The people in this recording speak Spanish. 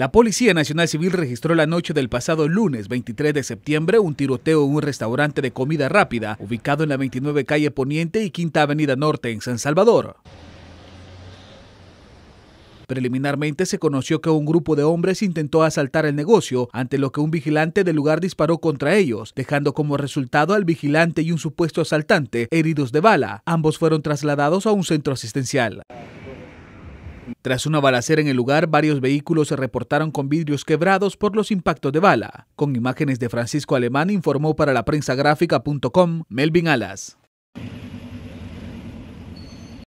La Policía Nacional Civil registró la noche del pasado lunes 23 de septiembre un tiroteo en un restaurante de comida rápida ubicado en la 29 calle Poniente y Quinta Avenida Norte en San Salvador. Preliminarmente se conoció que un grupo de hombres intentó asaltar el negocio, ante lo que un vigilante del lugar disparó contra ellos, dejando como resultado al vigilante y un supuesto asaltante heridos de bala. Ambos fueron trasladados a un centro asistencial. Tras una balacera en el lugar, varios vehículos se reportaron con vidrios quebrados por los impactos de bala. Con imágenes de Francisco Alemán, informó para la prensa gráfica.com Melvin Alas.